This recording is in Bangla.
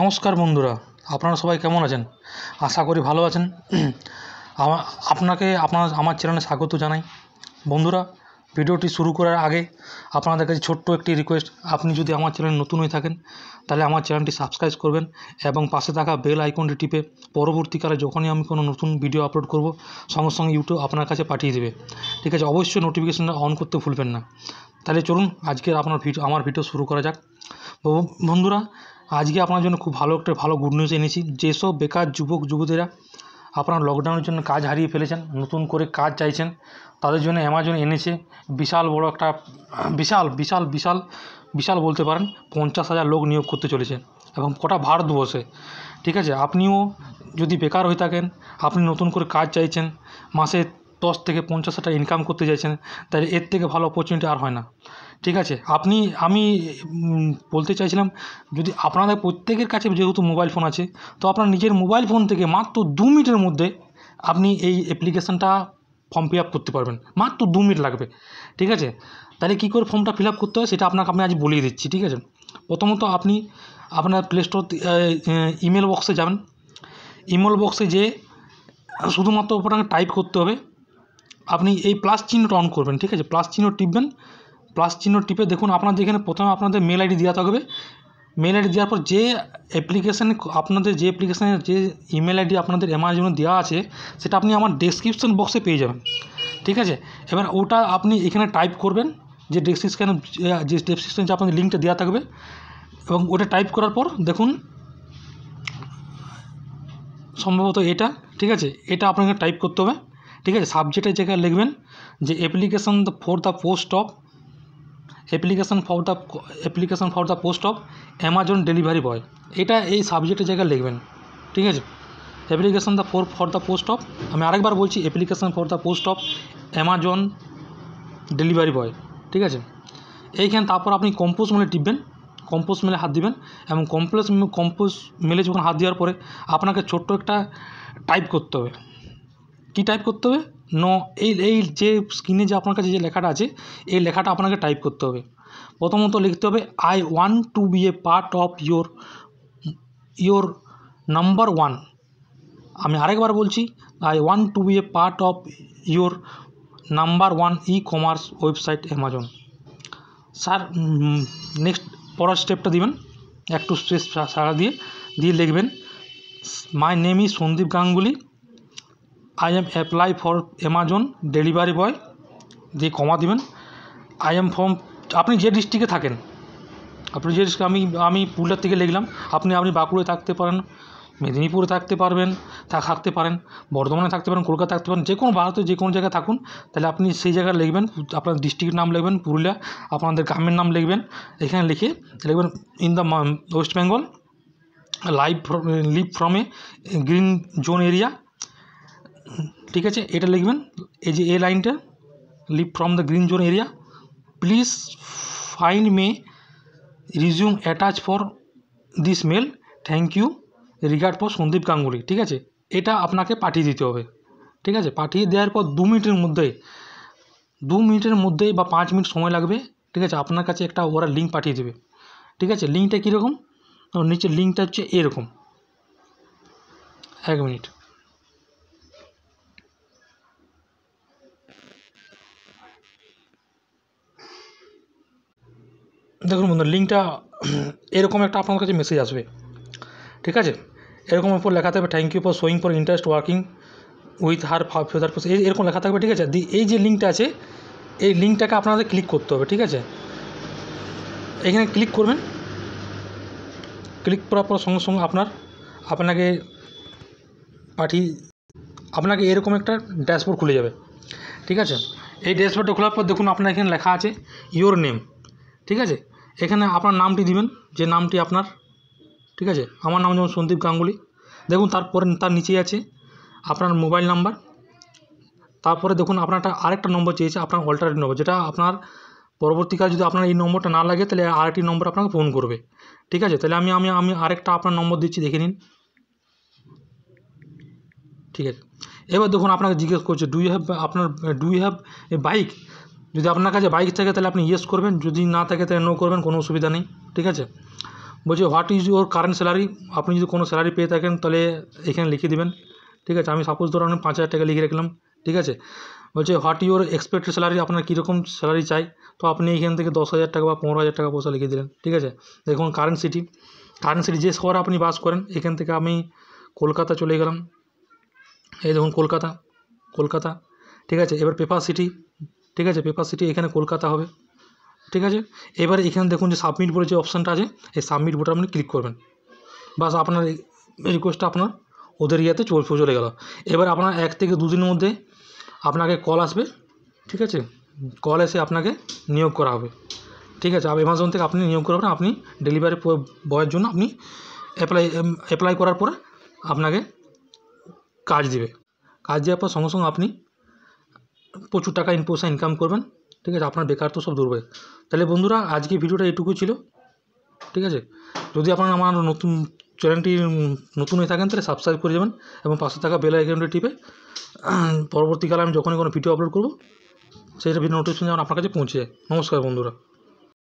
নমস্কার বন্ধুরা আপনারা সবাই কেমন আছেন আশা করি ভালো আছেন আপনাকে আপনার আমার চ্যানেলে স্বাগত জানাই বন্ধুরা ভিডিওটি শুরু করার আগে আপনাদের কাছে ছোট্ট একটি রিকোয়েস্ট আপনি যদি আমার চ্যানেল নতুন হয়ে থাকেন তাহলে আমার চ্যানেলটি সাবস্ক্রাইব করবেন এবং পাশে থাকা বেল আইকনটি টিপে পরবর্তীকালে যখনই আমি কোনো নতুন ভিডিও আপলোড করব সঙ্গে সঙ্গে ইউটিউব আপনার কাছে পাঠিয়ে দেবে ঠিক আছে অবশ্যই নোটিফিকেশনটা অন করতে ভুলবেন না তাহলে চলুন আজকের আপনার ভিডিও আমার ভিডিও শুরু করা যাক বন্ধুরা আজকে আপনার জন্য খুব ভালো একটা ভালো গুড নিউজ এনেছি যেসব বেকার যুবক যুবতীরা আপনার লকডাউনের জন্য কাজ হারিয়ে ফেলেছেন নতুন করে কাজ চাইছেন তাদের জন্য অ্যামাজন এনেছে বিশাল বড় একটা বিশাল বিশাল বিশাল বিশাল বলতে পারেন পঞ্চাশ হাজার লোক নিয়োগ করতে চলেছে এবং কটা ভারতবর্ষে ঠিক আছে আপনিও যদি বেকার হয়ে থাকেন আপনি নতুন করে কাজ চাইছেন মাসে দশ থেকে পঞ্চাশ টাকা ইনকাম করতে চাইছেন তাহলে এর থেকে ভালো অপরচুনিটি আর হয় না ঠিক আছে আপনি আমি বলতে চাইছিলাম যদি আপনাদের প্রত্যেকের কাছে যেহেতু মোবাইল ফোন আছে তো আপনার নিজের মোবাইল ফোন থেকে মাত্র দু মিনিটের মধ্যে আপনি এই অ্যাপ্লিকেশানটা ফর্ম ফিল আপ করতে পারবেন মাত্র দু মিনিট লাগবে ঠিক আছে তাহলে কী করে ফর্মটা ফিল আপ করতে হয় সেটা আপনাকে আমি আজ বলিয়ে দিচ্ছি ঠিক আছে প্রথমত আপনি আপনার প্লে স্টোর ইমেল বক্সে যাবেন ইমেল বক্সে যে শুধুমাত্র আপনাকে টাইপ করতে হবে আপনি এই প্লাস চিহ্নটা অন করবেন ঠিক আছে প্লাস চিহ্ন টিপবেন প্লাস চিহ্ন টিপে দেখুন আপনাদের এখানে প্রথমে আপনাদের মেল আইডি দেওয়া থাকবে মেল আইডি দেওয়ার পর যে অ্যাপ্লিকেশান আপনাদের যে অ্যাপ্লিকেশানের যে ইমেল আইডি আপনাদের অ্যামাজনে দেওয়া আছে সেটা আপনি আমার ডেসক্রিপশন বক্সে পেয়ে যাবেন ঠিক আছে এবার ওটা আপনি এখানে টাইপ করবেন যে ডেসক্রিপশান যে ডেসক্রিপশান যে আপনাদের লিঙ্কটা দেওয়া থাকবে এবং ওটা টাইপ করার পর দেখুন সম্ভবত এটা ঠিক আছে এটা আপনাকে টাইপ করতে হবে ঠিক আছে সাবজেক্টের জায়গায় লিখবেন যে application for the post of application for the application for the post of Amazon delivery boy এটা এই সাবজেক্টের জায়গায় লিখবেন ঠিক আছে application the for for the post of আমি আরেকবার বলছি application for the post of Amazon delivery boy ঠিক আছে এইখানে তারপর আপনি কম্পোজ মেলে টিপবেন কম্পোজ মেলে হাত দিবেন এবং কম্পোজ কম্পোজ মেলে যখন হাত দেওয়ার পরে আপনাকে ছোট্ট একটা টাইপ করতে হবে কি টাইপ করতে হবে নো এই এই যে স্ক্রিনে যে আপনার কাছে যে লেখাটা আছে এই লেখাটা আপনাকে টাইপ করতে হবে প্রথমত লিখতে হবে I one two B A part of your your number one আমি আরেকবার বলছি I one two B A part of your number one e commerce website Amazon sir next পরের স্টেপটা দিবেন একটু স্পেস সারা দিয়ে দিয়ে লিখবেন my name is Sandeep Ganguly I am apply for Amazon delivery boy দিয়ে কমা দিবেন আই এম ফ্রম আপনি যে ডিস্ট্রিক্টে থাকেন আপনি যে আমি আমি পুরুলিয়ার থেকে লিখলাম আপনি আপনি বাঁকুড়ায় থাকতে পারেন মেদিনীপুরে থাকতে পারবেন থাকতে পারেন বর্ধমানে থাকতে পারেন কলকাতা থাকতে পারেন যে কোনো ভারতে যে কোনো জায়গায় থাকুন তাহলে আপনি সেই জায়গায় লিখবেন আপনার ডিস্ট্রিক্টের নাম লিখবেন পুরুলিয়া আপনাদের গ্রামের নাম লিখবেন এখানে লিখে লিখবেন in the West Bengal live live from a green zone area ঠিক আছে এটা লিখবেন এই যে এ লাইনটা লিভ ফ্রম দ্য গ্রিন জোন এরিয়া please find my resume attach for this mail thank you regard for Sandeep Ganguly ঠিক আছে এটা আপনাকে পাঠিয়ে দিতে হবে ঠিক আছে পাঠিয়ে দেওয়ার পর দু মিনিটের মধ্যে দু মিনিটের মধ্যেই বা পাঁচ মিনিট সময় লাগবে ঠিক আছে আপনার কাছে একটা ওরা লিঙ্ক পাঠিয়ে দেবে ঠিক আছে লিঙ্কটা কীরকম নিচের লিঙ্কটা হচ্ছে এরকম এক মিনিট দেখুন বন্ধু লিঙ্কটা এরকম একটা আপনার কাছে মেসেজ আসবে ঠিক আছে এরকম উপর লেখা থাকবে thank you for showing for interest working with her further post এরকম লেখা থাকবে ঠিক আছে দি এই যে লিঙ্কটা আছে এই লিঙ্কটাকে আপনাদের ক্লিক করতে হবে ঠিক আছে এখানে ক্লিক করবেন ক্লিক করার পর সঙ্গে সঙ্গে আপনার আপনাকে পাঠিয়ে আপনাকে এরকম একটা ড্যাশবোর্ড খুলে যাবে ঠিক আছে এই ড্যাশবোর্ডটা খোলার পর দেখুন আপনার এখানে লেখা আছে ইয়োর নেম ঠিক আছে এখানে আপনার নামটি দিবেন যে নামটি আপনার ঠিক আছে আমার নাম যেমন সন্দীপ গাঙ্গুলি দেখুন তারপরে তার নিচেই আছে আপনার মোবাইল নাম্বার তারপরে দেখুন আপনার একটা আরেকটা নম্বর চেয়েছে আপনার অল্টারনেট নম্বর যেটা আপনার পরবর্তীকালে যদি আপনার এই নম্বরটা না লাগে তাহলে আরেকটি নম্বর আপনাকে ফোন করবে ঠিক আছে তাহলে আমি আমি আমি আরেকটা আপনার নম্বর দিচ্ছি দেখে নিন ঠিক আছে এবার দেখুন আপনাকে জিজ্ঞেস করছে ডু ইউ হ্যাভ আপনার do you have a bike যদি আপনার কাছে বাইক থাকে তাহলে আপনি ইয়েস করবেন যদি না থাকে তাহলে নো করবেন কোনো অসুবিধা নেই ঠিক আছে বলছি what is your current salary আপনি যদি কোনো স্যালারি পেয়ে থাকেন তাহলে এখানে লিখে দেবেন ঠিক আছে আমি সাপোজ ধরো আমি পাঁচ হাজার টাকা লিখে রাখলাম ঠিক আছে বলছে হোয়াট ইউর এক্সপেক্টেড স্যালারি আপনার কীরকম স্যালারি চাই তো আপনি এখান থেকে দশ হাজার টাকা বা পনেরো হাজার টাকা পয়সা লিখে দিলেন ঠিক আছে দেখুন কারেন্ট সিটি কারেন্ট সিটি যে শহরে আপনি বাস করেন এখান থেকে আমি কলকাতা চলে গেলাম এই দেখুন কলকাতা কলকাতা ঠিক আছে এবার পেপার সিটি ঠিক আছে পেপার সিটি এখানে কলকাতা হবে ঠিক আছে এবারে এখানে দেখুন যে সাবমিট বলে যে অপশানটা আছে এই সাবমিট বোটা আপনি ক্লিক করবেন বাস আপনার রিকোয়েস্টটা আপনার ওদের ইয়াতে চলে চলে গেল এবার আপনার এক থেকে দুদিনের মধ্যে আপনাকে কল আসবে ঠিক আছে কল এসে আপনাকে নিয়োগ করা হবে ঠিক আছে অ্যামাজন থেকে আপনি নিয়োগ করবেন আপনি ডেলিভারি বয়ের জন্য আপনি অ্যাপ্লাই অ্যাপ্লাই করার পরে আপনাকে কাজ দিবে কাজ দেওয়ার পর সঙ্গে সঙ্গে আপনি প্রচুর টাকা পয়সা ইনকাম করবেন ঠিক আছে আপনার বেকার তো সব দূর তাহলে বন্ধুরা আজকে ভিডিওটা এটুকু ছিল ঠিক আছে যদি আপনারা আমার নতুন চ্যানেলটি নতুন হয়ে থাকেন তাহলে সাবস্ক্রাইব করে যাবেন এবং পাশে থাকা বেল আইকনটি টিপে পরবর্তীকালে আমি যখনই কোনো ভিডিও আপলোড করব সেটা ভিডিও নোটিফিকেশন যেমন আপনার কাছে পৌঁছে যায় নমস্কার বন্ধুরা